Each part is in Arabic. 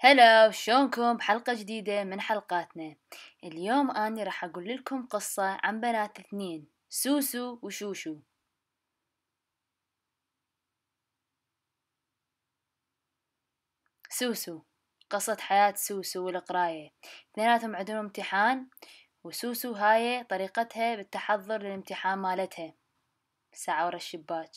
هلا شلونكم بحلقة جديدة من حلقاتنا اليوم أنا راح أقول لكم قصة عن بنات اثنين سوسو وشوشو سوسو قصة حياة سوسو والقراية اثنيناتهم عندهم امتحان وسوسو هاي طريقتها بالتحضر للامتحان مالتها ساعة ورا الشباك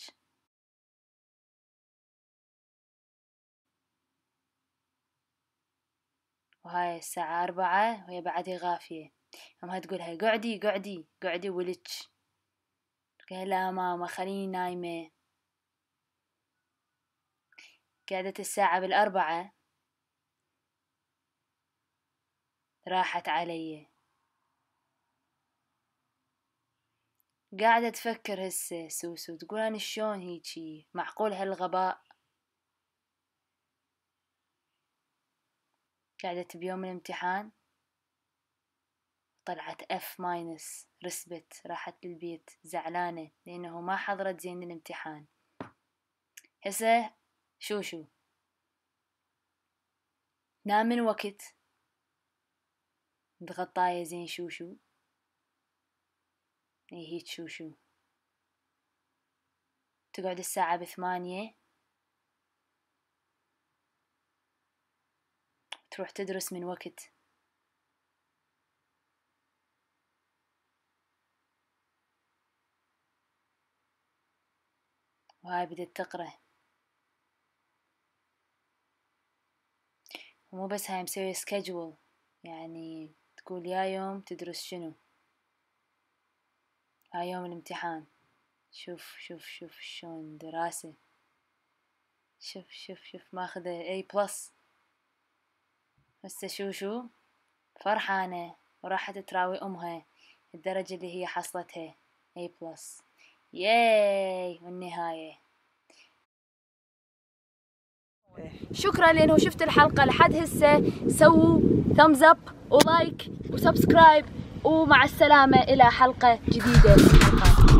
وهاي الساعة أربعة وهي بعدها غافية أمها تقولها قعدي قعدي قعدي ولج قال لا ماما خليني نايمة قعدت الساعة بالأربعة راحت علي قاعدة تفكر هسه سوسو تقول أنا شلون هيجي معقول هالغباء قعدت بيوم الامتحان طلعت اف ماينس رسبت راحت للبيت زعلانة لأنه ما حضرت زين الامتحان هسه شو شو نام وقت متغطاية زين شو شو إيه، هيك شو شو تقعد الساعة بثمانية تروح تدرس من وقت وهاي بدت تقرأ ومو بس هاي مسوية سكجول يعني تقول يا يوم تدرس شنو هاي يوم الامتحان شوف شوف شوف شلون دراسة شوف شوف شوف ماخذة A بلس هسه شو شو فرحانة وراحت تراوي أمها الدرجة اللي هي حصلتها A بلس ياي والنهاية شكرا لانه شفت الحلقة لحد هسه سووا ثمز اب ولايك وسبسكرايب ومع السلامة الى حلقة جديدة